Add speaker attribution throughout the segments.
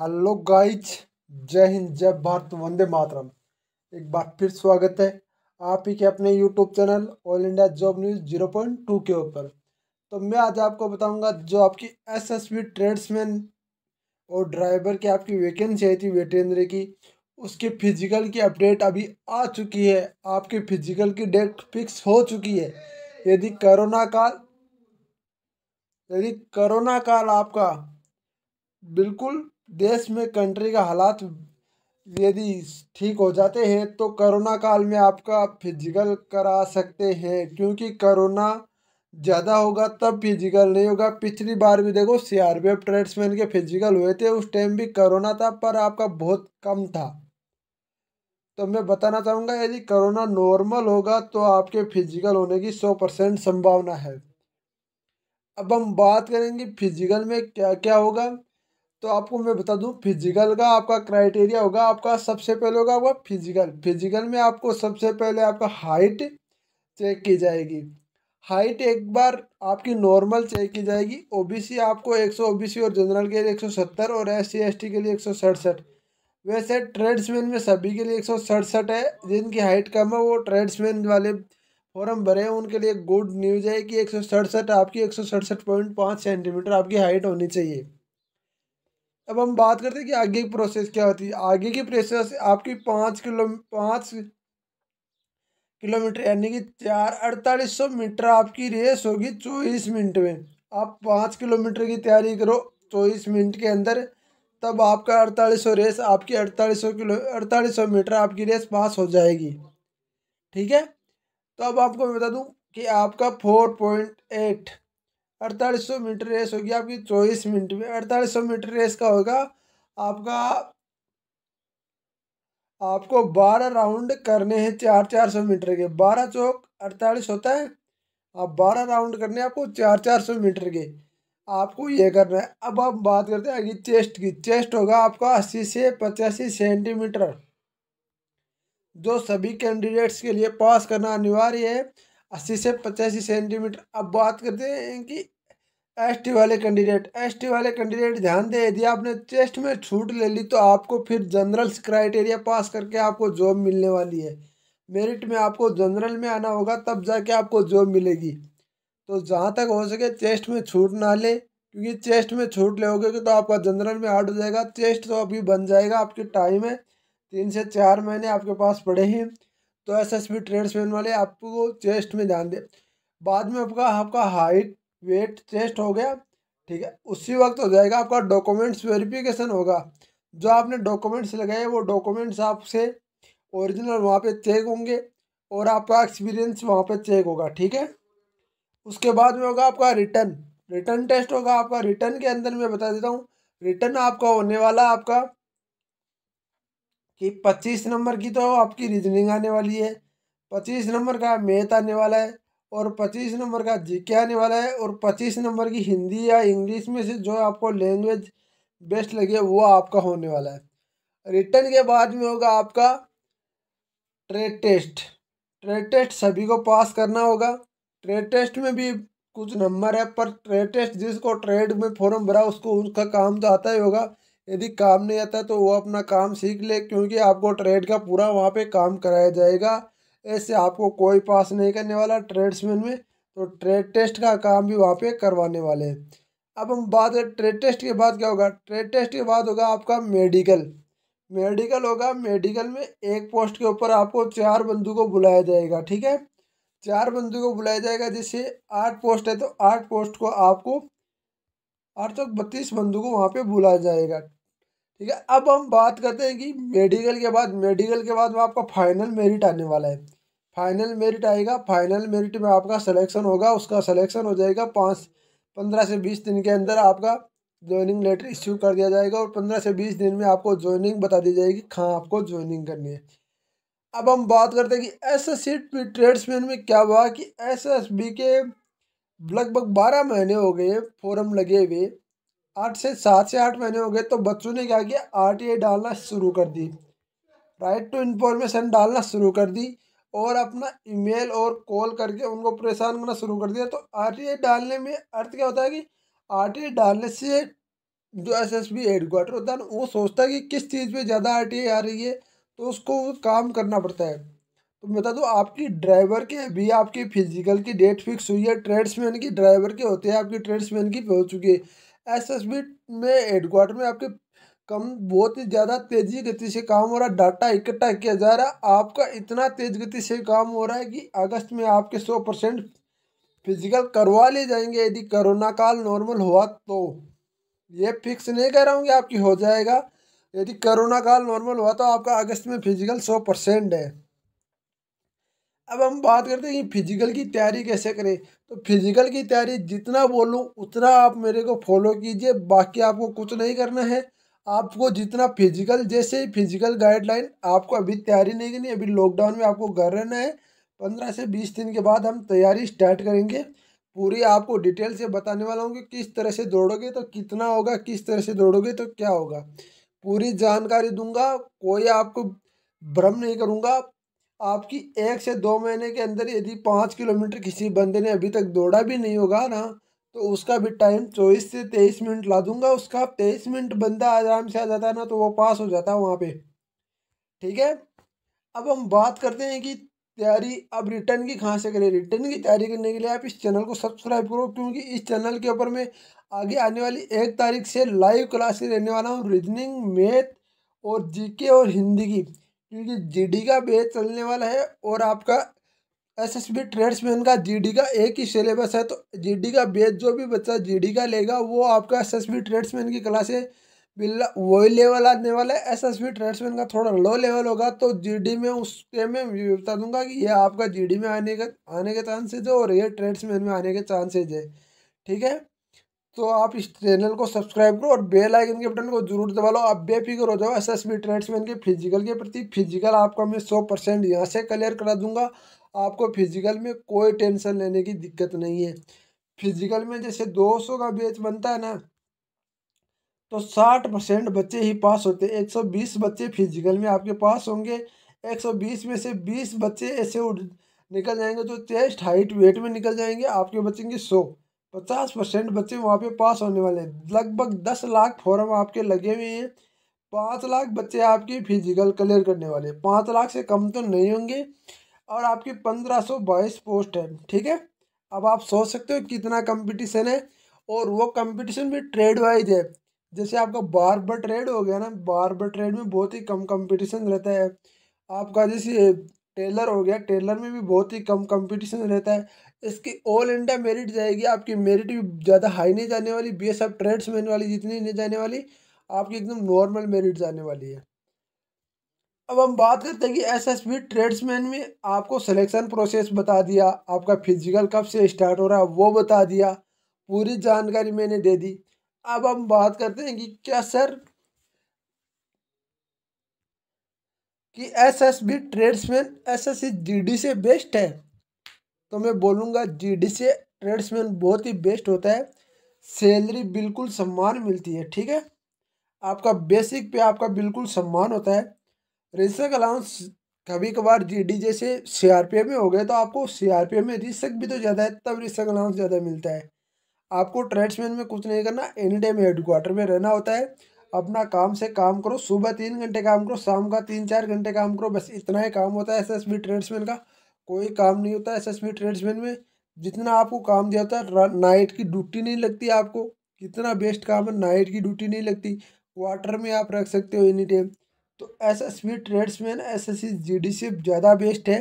Speaker 1: hello guys जय हिंद जय भारत वंदे मातरम एक बार फिर स्वागत है आप ही के अपने YouTube channel all India job news zero point two के ऊपर तो मैं आज आपको बताऊंगा जो आपकी एसएसबी ट्रेड्समैन और ड्राइवर की आपकी वैकेंसी आई थी वेटेंद्र की उसके फिजिकल की अपडेट अभी आ चुकी है आपके फिजिकल की डेट फिक्स हो चुकी है यदि करोना काल यदि करोना काल आपका बिल्कुल देश में कंट्री का हालात यदि ठीक हो जाते हैं तो करोना काल में आपका फिजिकल करा सकते हैं क्योंकि करोना ज़्यादा होगा तब फिजिकल नहीं होगा पिछली बार भी देखो C R P F tradesman के फिजिकल हुए थे उस टाइम भी करोना था पर आपका बहुत कम था तो मैं बताना चाहूँगा यदि करोना नॉर्मल होगा तो आपके फिजिकल होने की सौ परसेंट संभावना है अब हम बात करेंगे फिजिकल में क्या क्या होगा तो आपको मैं बता दूं फिजिकल का आपका क्राइटेरिया होगा आपका सबसे पहले होगा वो फिजिकल फिजिकल में आपको सबसे पहले आपका हाइट चेक की जाएगी हाइट एक बार आपकी नॉर्मल चेक की जाएगी ओबीसी आपको 100 ओबीसी और जनरल के लिए सत्तर और एस सी के लिए एक वैसे ट्रेड्समैन में सभी के लिए एक है जिनकी हाइट कम है वो ट्रेड्समैन वाले फॉर्म भरे हैं उनके लिए गुड न्यूज़ है कि एक आपकी एक सेंटीमीटर आपकी हाइट होनी चाहिए अब हम बात करते हैं कि आगे की प्रोसेस क्या होती है आगे की प्रोसेस आपकी पाँच किलो पाँच किलोमीटर यानी कि चार अड़तालीस सौ मीटर आपकी रेस होगी चौबीस मिनट में आप पाँच किलोमीटर की तैयारी करो चौबीस मिनट के अंदर तब आपका अड़तालीस सौ रेस आपकी अड़तालीस सौ किलो अड़तालीस सौ मीटर आपकी रेस पास हो जाएगी ठीक है तो अब आपको मैं बता दूँ कि आपका फोर पॉइंट एट अड़तालीस सौ मीटर रेस होगी आपकी चौबीस मिनट में अड़तालीस सौ मीटर रेस का होगा आपका आपको बारह राउंड करने हैं चार चार सौ मीटर के बारह चौक अड़तालीस होता है आप बारह राउंड करने आपको चार चार सौ मीटर के आपको ये करना है अब आप बात करते हैं आगे चेस्ट की चेस्ट होगा आपका अस्सी से पचासी सेंटीमीटर जो सभी कैंडिडेट्स के लिए पास करना अनिवार्य है अस्सी से पचासी सेंटीमीटर अब बात करते हैं कि एसटी वाले कैंडिडेट एसटी वाले कैंडिडेट ध्यान दें यदि आपने टेस्ट में छूट ले ली तो आपको फिर जनरल क्राइटेरिया पास करके आपको जॉब मिलने वाली है मेरिट में आपको जनरल में आना होगा तब जाके आपको जॉब मिलेगी तो जहाँ तक हो सके चेस्ट में छूट ना ले क्योंकि चेस्ट में छूट लोगे तो आपका जनरल में आउट हो जाएगा चेस्ट तो अभी बन जाएगा आपके टाइम है तीन से चार महीने आपके पास पड़े हैं तो एस एस ट्रेड्समैन वाले आपको चेस्ट में ध्यान दें बाद में आपका आपका हाइट वेट टेस्ट हो गया ठीक है उसी वक्त हो जाएगा आपका डॉक्यूमेंट्स वेरिफिकेशन होगा जो आपने डॉक्यूमेंट्स लगाए वो डॉक्यूमेंट्स आपसे ओरिजिनल वहाँ पे चेक होंगे और आपका एक्सपीरियंस वहाँ पे चेक होगा ठीक है उसके बाद में होगा आपका रिटर्न रिटर्न टेस्ट होगा आपका रिटर्न के अंदर मैं बता देता हूँ रिटर्न आपका होने वाला आपका कि पच्चीस नंबर की तो आपकी रीजनिंग आने वाली है पच्चीस नंबर का मेथ आने वाला है और पच्चीस नंबर का जी के आने वाला है और पच्चीस नंबर की हिंदी या इंग्लिश में से जो आपको लैंग्वेज बेस्ट लगे वो आपका होने वाला है रिटर्न के बाद में होगा आपका ट्रेड टेस्ट ट्रेड टेस्ट सभी को पास करना होगा ट्रेड टेस्ट में भी कुछ नंबर है पर ट्रेड टेस्ट जिसको ट्रेड में फॉर्म भरा उसको उसका काम तो आता ही होगा यदि काम नहीं आता तो वो अपना काम सीख ले क्योंकि आपको ट्रेड का पूरा वहाँ पे काम कराया जाएगा ऐसे आपको कोई पास नहीं करने वाला ट्रेड्समैन में तो ट्रेड टेस्ट का काम भी वहाँ पे करवाने वाले हैं अब हम बात करें ट्रेड टेस्ट के बाद क्या होगा ट्रेड टेस्ट के बाद होगा आपका मेडिकल मेडिकल होगा मेडिकल में एक पोस्ट के ऊपर आपको चार बंदू को बुलाया जाएगा ठीक है चार बंदू को बुलाया जाएगा जिससे आठ पोस्ट है तो आठ पोस्ट को आपको आठ सौ बत्तीस बंदू को वहाँ पर बुलाया जाएगा ठीक है अब हम बात करते हैं कि मेडिकल के बाद मेडिकल के बाद में आपका फाइनल मेरिट आने वाला है फाइनल मेरिट आएगा फाइनल मेरिट में आपका सिलेक्शन होगा उसका सिलेक्शन हो जाएगा पाँच पंद्रह से बीस दिन के अंदर आपका ज्वाइनिंग लेटर इश्यू कर दिया जाएगा और पंद्रह से बीस दिन में आपको ज्वाइनिंग बता दी जाएगी कहाँ आपको ज्वाइनिंग करनी है अब हम बात करते हैं कि एस एस सी ट्रेड्समैन में क्या हुआ कि एस एस बी के लगभग बारह महीने हो गए फॉरम लगे हुए आठ से सात से आठ महीने हो गए तो बच्चों ने क्या किया आर टी आई डालना शुरू कर दी राइट टू इन्फॉर्मेशन डालना शुरू कर दी और अपना ईमेल और कॉल करके उनको परेशान करना शुरू कर दिया तो आर डालने में अर्थ क्या होता है कि आर डालने से जो एस एस बी हेडक्वाटर होता है ना वो सोचता है कि किस चीज़ पे ज़्यादा आर आ रही है तो उसको काम करना पड़ता है तो बता दो आपकी ड्राइवर के अभी आपकी फिजिकल की डेट फिक्स हुई है ट्रेड्समैन की ड्राइवर के होते हैं आपकी ट्रेड्समैन की पहुँच चुकी है एस एस बी में हेडक्वाटर में आपके कम बहुत ही ज़्यादा तेज़ी गति से काम हो रहा है डाटा इकट्ठा किया जा रहा है आपका इतना तेज़ गति से काम हो रहा है कि अगस्त में आपके सौ परसेंट फिजिकल करवा ले जाएंगे यदि कोरोना काल नॉर्मल हुआ तो ये फिक्स नहीं कह रहा हूँ कि आपकी हो जाएगा यदि कोरोना काल नॉर्मल हुआ तो आपका अगस्त में फिजिकल सौ परसेंट है अब हम बात करते हैं कि फिजिकल की तैयारी कैसे करें तो फिजिकल की तैयारी जितना बोलूँ उतना आप मेरे को फॉलो कीजिए बाकी आपको कुछ नहीं करना है आपको जितना फिजिकल जैसे ही फिजिकल गाइडलाइन आपको अभी तैयारी नहीं करनी अभी लॉकडाउन में आपको घर रहना है पंद्रह से बीस दिन के बाद हम तैयारी स्टार्ट करेंगे पूरी आपको डिटेल से बताने वाला हूँ कि किस तरह से दौड़ोगे तो कितना होगा किस तरह से दौड़ोगे तो क्या होगा पूरी जानकारी दूंगा कोई आपको भ्रम नहीं करूँगा आपकी एक से दो महीने के अंदर यदि पाँच किलोमीटर किसी बंदे ने अभी तक दौड़ा भी नहीं होगा ना तो उसका भी टाइम चौबीस से तेईस मिनट ला दूंगा उसका तेईस मिनट बंदा आराम से आ जाता है ना तो वो पास हो जाता है वहाँ पे ठीक है अब हम बात करते हैं कि तैयारी अब रिटर्न की कहाँ से करें रिटर्न की तैयारी करने के लिए आप इस चैनल को सब्सक्राइब करो क्योंकि इस चैनल के ऊपर मैं आगे आने वाली एक तारीख से लाइव क्लास रहने वाला हूँ रीजनिंग मैथ और जी और हिंदी की क्योंकि जी का बेच चलने वाला है और आपका एस एस बी ट्रेड्समैन का जीडी का एक ही सिलेबस है तो जीडी का बेच जो भी बच्चा जीडी का लेगा वो आपका एस एस बी ट्रेड्समैन की क्लास है बिल्ला वही लेवल आने वाला है एस एस बी ट्रेड्समैन का थोड़ा लो लेवल होगा तो जीडी में उसके में बता दूंगा कि ये आपका जीडी में आने का आने के चांसेज है और ये ट्रेड्समैन में आने के चांसेज है ठीक है तो आप इस चैनल को सब्सक्राइब करो और बेल आइकन के बटन को जरूर दबा लो आप बेफिक्र हो जाओ एस एस बी ट्रेड्समैन के फिजिकल के प्रति फिजिकल आपका मैं सौ परसेंट यहाँ से क्लियर करा दूंगा आपको फिजिकल में कोई टेंशन लेने की दिक्कत नहीं है फिजिकल में जैसे 200 का बैच बनता है ना तो 60 परसेंट बच्चे ही पास होते हैं बीस बच्चे फिजिकल में आपके पास होंगे 120 में से 20 बच्चे ऐसे उड़ निकल जाएंगे जो चेस्ट हाइट वेट में निकल जाएंगे आपके बचेंगे सौ पचास परसेंट बच्चे वहाँ पे पास होने वाले हैं लगभग दस लाख फॉर्म आपके लगे हुए हैं पाँच लाख बच्चे आपके फिजिकल क्लियर करने वाले पाँच लाख से कम तो नहीं होंगे और आपकी पंद्रह सौ बाईस पोस्ट है ठीक है अब आप सोच सकते हो कितना कंपटीशन है और वो कंपटीशन भी ट्रेड वाइज है जैसे आपका बार बार ट्रेड हो गया ना बार बार ट्रेड में बहुत ही कम कंपटीशन रहता है आपका जैसे टेलर हो गया टेलर में भी बहुत ही कम कंपटीशन रहता है इसकी ऑल इंडिया मेरिट जाएगी आपकी मेरिट भी ज़्यादा हाई नहीं जाने वाली बी एस ट्रेड्समैन वाली जितनी नहीं जाने वाली आपकी एकदम नॉर्मल मेरिट जाने वाली है अब हम बात करते हैं कि एस एस बी ट्रेड्समैन में आपको सिलेक्शन प्रोसेस बता दिया आपका फिजिकल कब से स्टार्ट हो रहा है वो बता दिया पूरी जानकारी मैंने दे दी अब हम बात करते हैं कि क्या सर कि S S B tradesman S S C G D से बेस्ट है तो मैं बोलूँगा जी डी से ट्रेड्समैन बहुत ही बेस्ट होता है सैलरी बिल्कुल सम्मान मिलती है ठीक है आपका बेसिक पे आपका बिल्कुल सम्मान होता है रिसक अलाउंस कभी कभार जीडी जैसे सीआरपीएफ में हो गए तो आपको सीआरपीएफ में रिस्क भी तो ज़्यादा है तब रिस्क अलाउंस ज़्यादा मिलता है आपको ट्रेड्समैन में कुछ नहीं करना एनी टाइम हेडक्वार्टर में रहना होता है अपना काम से काम करो सुबह तीन घंटे काम करो शाम का तीन चार घंटे काम करो बस इतना ही काम होता है एस एस बी ट्रेड्समैन का कोई काम नहीं होता एस एस बी ट्रेड्समैन में जितना आपको काम दिया होता है नाइट की ड्यूटी नहीं लगती आपको कितना बेस्ट काम है नाइट की ड्यूटी नहीं लगती क्वार्टर में आप रख सकते हो एनी टाइम तो S S V tradesman S S C G D सी ज़्यादा बेस्ट है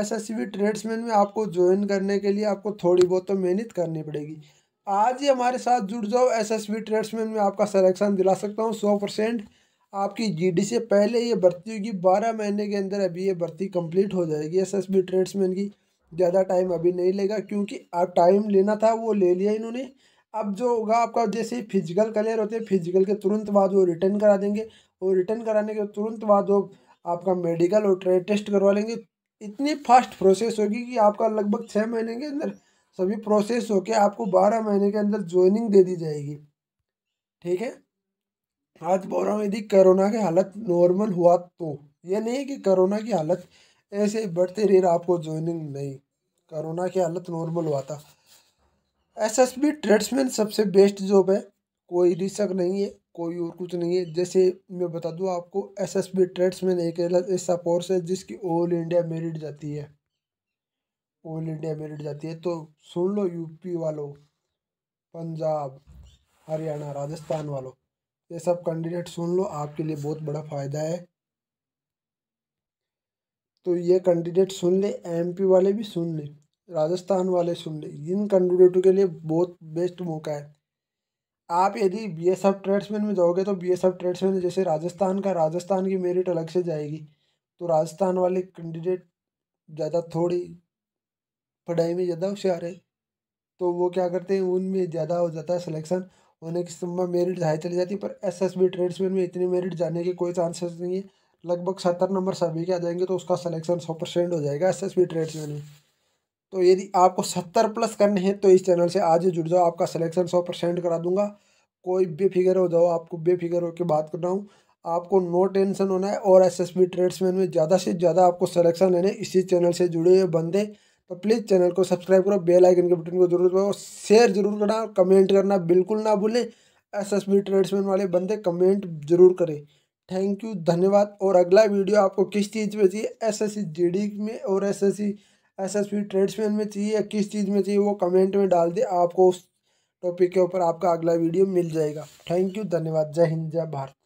Speaker 1: एस एस वी ट्रेड्समैन में आपको ज्वाइन करने के लिए आपको थोड़ी बहुत तो मेहनत करनी पड़ेगी आज ही हमारे साथ जुड़ जाओ एस एस वी ट्रेड्समैन में आपका सलेक्शन दिला सकता हूँ सौ परसेंट आपकी डी से पहले ये भर्ती होगी बारह महीने के अंदर अभी ये भर्ती कम्प्लीट हो जाएगी एस एस बी ट्रेड्समैन की ज़्यादा टाइम अभी नहीं लेगा क्योंकि अब टाइम लेना था वो ले लिया इन्होंने अब जो होगा आपका जैसे ही फिजिकल क्लियर होते हैं फिजिकल के तुरंत बाद वो रिटर्न करा देंगे और रिटर्न कराने के तुरंत बाद वो आपका मेडिकल और टेस्ट करवा लेंगे इतनी फास्ट प्रोसेस होगी कि आपका लगभग छः महीने के अंदर सभी प्रोसेस होकर आपको बारह महीने के अंदर ज्वाइनिंग दे दी जाएगी ठीक है आज बोल रहा हूँ यदि कोरोना की हालत नॉर्मल हुआ तो ये नहीं कि कोरोना की हालत ऐसे बढ़ते रही आपको ज्वाइनिंग नहीं कोरोना की हालत नॉर्मल हुआ था एस एस बी ट्रेड्समैन सबसे बेस्ट जॉब है कोई रिसक नहीं है कोई और कुछ नहीं है जैसे मैं बता दूँ आपको एस एस बी ट्रेड्समैन एक ऐसा कोर्स है जिसकी ऑल इंडिया मेरिट जाती है ऑल इंडिया मेरिट जाती है तो सुन लो यूपी वालों पंजाब हरियाणा राजस्थान वालों ये सब कैंडिडेट सुन लो आपके लिए बहुत बड़ा फ़ायदा है तो ये कैंडिडेट सुन ले एमपी वाले भी सुन ले राजस्थान वाले सुन ले इन कैंडिडेटों के लिए बहुत बेस्ट मौका है आप यदि बी एस एफ ट्रेड्समैन में जाओगे तो बी एस एफ ट्रेड्समैन जैसे राजस्थान का राजस्थान की मेरिट अलग से जाएगी तो राजस्थान वाले कैंडिडेट ज़्यादा थोड़ी पढ़ाई में ज़्यादा होशियार है तो वो क्या करते हैं उनमें ज़्यादा हो जाता है सिलेक्शन होने की संभव मेरिट हाई चली जाती है पर एस एस बी ट्रेड्समैन में इतनी मेरिट जाने के कोई चांसेस नहीं है लगभग सत्तर नंबर सभी के आ जाएंगे तो उसका सिलेक्शन सौ परसेंट हो जाएगा एस एस बी ट्रेड्समैन में तो यदि आपको सत्तर प्लस करने हैं तो इस चैनल से आज ही जुड़ जाओ आपका सिलेक्शन सौ परसेंट करा दूंगा कोई बेफिक्र हो जाओ आपको बेफिक्र होकर बात कर रहा हूँ आपको नो टेंशन होना है और एस एस बी ट्रेड्समैन में ज़्यादा से ज़्यादा आपको सिलेक्शन लेने इसी चैनल से जुड़े हुए बंदे तो प्लीज़ चैनल को सब्सक्राइब करो बेल आइकन के बटन को जरूर दबाओ शेयर जरूर करना कमेंट करना बिल्कुल ना भूलें एस एस बी ट्रेड्समैन वाले बंदे कमेंट जरूर करें थैंक यू धन्यवाद और अगला वीडियो आपको किस चीज़ पर चाहिए S S C G D में और S S C S S P tradesman में चाहिए या किस चीज़ में चाहिए वो कमेंट में डाल दे आपको उस टॉपिक के ऊपर आपका अगला वीडियो मिल जाएगा थैंक यू धन्यवाद जय हिंद जय भारत